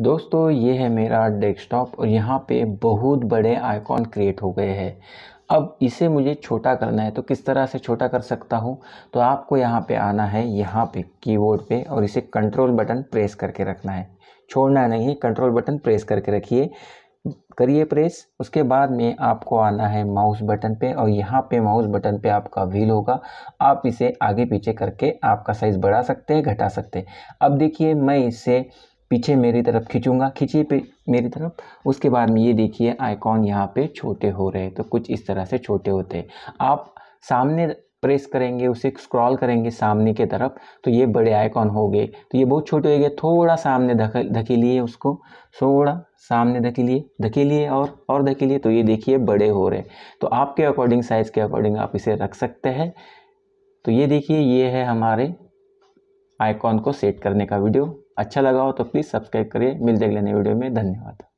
दोस्तों ये है मेरा डेस्कटॉप और यहाँ पे बहुत बड़े आइकॉन क्रिएट हो गए हैं अब इसे मुझे छोटा करना है तो किस तरह से छोटा कर सकता हूँ तो आपको यहाँ पे आना है यहाँ पे कीबोर्ड पे और इसे कंट्रोल बटन प्रेस करके रखना है छोड़ना नहीं कंट्रोल बटन प्रेस करके रखिए करिए प्रेस उसके बाद में आपको आना है माउस बटन पे और यहाँ पे माउस बटन पे आपका व्हील होगा आप इसे आगे पीछे करके आपका साइज़ बढ़ा सकते हैं घटा सकते हैं अब देखिए मैं इसे पीछे मेरी तरफ खींचूँगा खींची पे मेरी तरफ उसके बाद में ये देखिए आइकॉन यहाँ पे छोटे हो रहे हैं तो कुछ इस तरह से छोटे होते हैं आप सामने प्रेस करेंगे उसे स्क्रॉल करेंगे सामने की तरफ तो ये बड़े आइकॉन हो गए तो ये बहुत छोटे हो गए थोड़ा सामने धकेलिए उसको थोड़ा सामने धकेलिए धकेलिए और और धकेलिए तो ये देखिए बड़े हो रहे तो आपके अकॉर्डिंग साइज़ के अकॉर्डिंग आप इसे रख सकते हैं तो ये देखिए ये है हमारे आइकॉन को सेट करने का वीडियो अच्छा लगा हो तो प्लीज़ सब्सक्राइब करिए मिल जाएगी नए वीडियो में धन्यवाद